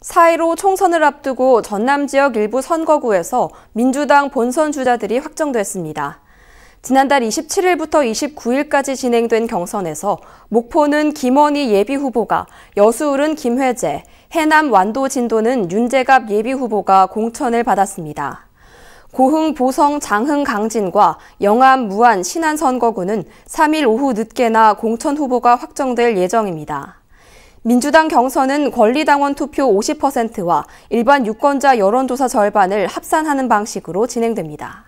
4.15 총선을 앞두고 전남 지역 일부 선거구에서 민주당 본선 주자들이 확정됐습니다. 지난달 27일부터 29일까지 진행된 경선에서 목포는 김원희 예비 후보가, 여수울은 김회재, 해남 완도 진도는 윤재갑 예비 후보가 공천을 받았습니다. 고흥 보성 장흥 강진과 영암 무안 신안 선거구는 3일 오후 늦게나 공천 후보가 확정될 예정입니다. 민주당 경선은 권리당원 투표 50%와 일반 유권자 여론조사 절반을 합산하는 방식으로 진행됩니다.